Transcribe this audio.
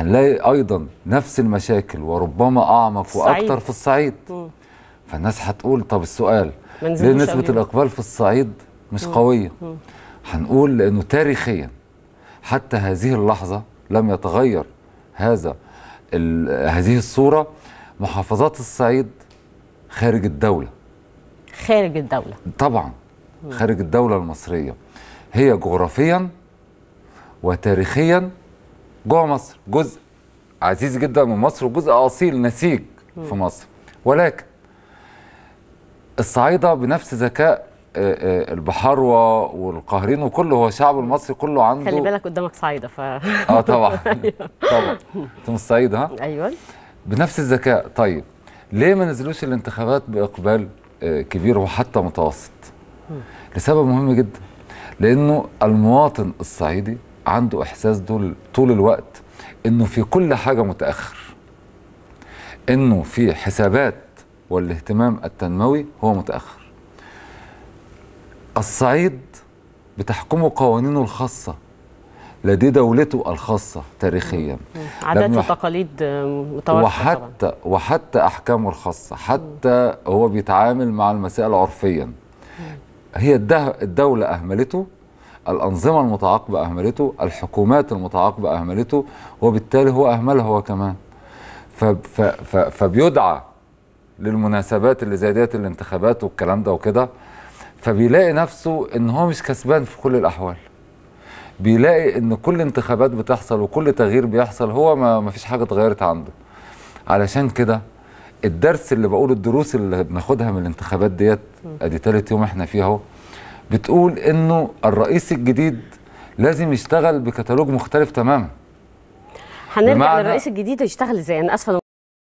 هنلاقي ايضا نفس المشاكل وربما اعمق واكثر في الصعيد فالناس هتقول طب السؤال ليه نسبه الاقبال في الصعيد مش مم. قويه هنقول لانه تاريخيا حتى هذه اللحظه لم يتغير هذا هذه الصوره محافظات الصعيد خارج الدوله خارج الدوله طبعا خارج الدوله المصريه هي جغرافيا وتاريخيا جوه مصر جزء عزيز جدا من مصر وجزء اصيل نسيج في مصر ولكن الصعيده بنفس ذكاء آه، آه، البحاروه والقاهرين وكله هو الشعب المصري كله عنده خلي بالك قدامك صعيده ف اه طبعا أيوه. طبعا انت من الصعيد ها ايوه بنفس الذكاء طيب ليه ما نزلوش الانتخابات باقبال آه، كبير وحتى متوسط لسبب مهم جدا لانه المواطن الصعيدي عنده احساس دول طول الوقت انه في كل حاجه متاخر انه في حسابات والاهتمام التنموي هو متاخر الصعيد بتحكمه قوانينه الخاصه لدي دولته الخاصة تاريخيا عادات وتقاليد متوافقة وحتى طبعا. وحتى أحكامه الخاصة حتى هو بيتعامل مع المسائل عرفيا هي الدولة أهملته الأنظمة المتعاقبة أهملته الحكومات المتعاقبة أهملته وبالتالي هو أهملها هو كمان فبيدعى للمناسبات اللي زي ديت الانتخابات والكلام ده وكده فبيلاقي نفسه ان هو مش كسبان في كل الاحوال بيلاقي ان كل انتخابات بتحصل وكل تغيير بيحصل هو ما فيش حاجه اتغيرت عنده علشان كده الدرس اللي بقول الدروس اللي بناخدها من الانتخابات ديت ادي تالت يوم احنا فيها اهو بتقول انه الرئيس الجديد لازم يشتغل بكتالوج مختلف تماما هنرجع للرئيس الجديد يشتغل ازاي انا اسفه